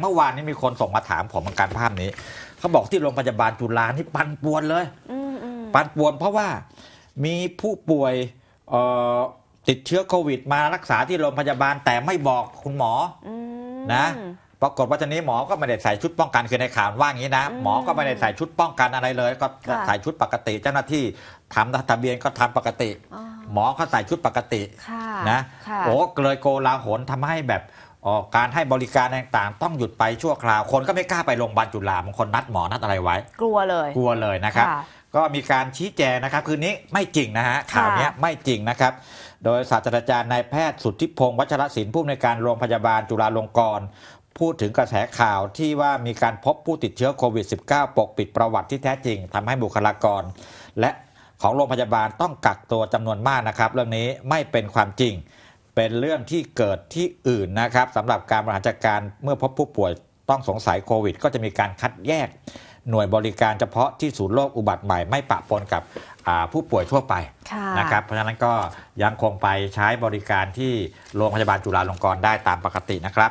เมื่อวานนี้มีคนส่งมาถามผมเหมือนกันภาพนี้เขาบอกที่โรงพยาบาลจุฬานี่ปั่นป่วนเลยปั่นป่วนเพราะว่ามีผู้ป่วยติดเชื้อโควิด มารักษาที่โรงพยาบาลแต่ไม่บอกคุณหมอนะ ปรากฏว่าตอนนี้หมอก็ไม่ได้ใส่ชุดป้องกันคือในข่าวว่างนี้นะหมอก็ไม่ได้ใส่ชุดป้องกันอะไรเลย ก็ใส่ชุดปกติ เจ้าหน้าที่ทำทะเบียนก็ทำปกติหมอก็ใส่ชุดปกตินะโอ้เลยโกลาหลทำให้แบบการให้บริการต่างๆ ต้องหยุดไปชั่วคราว คนก็ไม่กล้าไปโรงพยาบาลจุฬาบางคนนัดหมอนัดอะไรไว้ กลัวเลยกลัวเลยนะครับ ก็มีการชี้แจงนะครับ คืนนี้ไม่จริงนะฮะข่าวนี้ไม่จริงนะครับ โดยศาสตราจารย์นายแพทย์สุทธิพงศ์วัชรศิลป์ผู้อำนวยการโรงพยาบาลจุฬาลงกรณ์พูดถึงกระแสข่าวที่ว่ามีการพบผู้ติดเชื้อโควิด -19 ปกปิดประวัติที่แท้จริง ทำให้บุคลากร และของโรงพยาบาลต้องกักตัวจำนวนมากนะครับเรื่องนี้ไม่เป็นความจริงเป็นเรื่องที่เกิดที่อื่นนะครับสำหรับการบริหารจัดการเมื่อพบผู้ป่วยต้องสงสัยโควิด ก็จะมีการคัดแยกหน่วยบริการเฉพาะที่ศูนย์โรคอุบัติใหม่ ไม่ปะปนกับผู้ป่วยทั่วไปนะครับเพราะฉะนั้นก็ยังคงไปใช้บริการที่โรงพยาบาลจุฬาลงกรณ์ได้ตามปกตินะครับ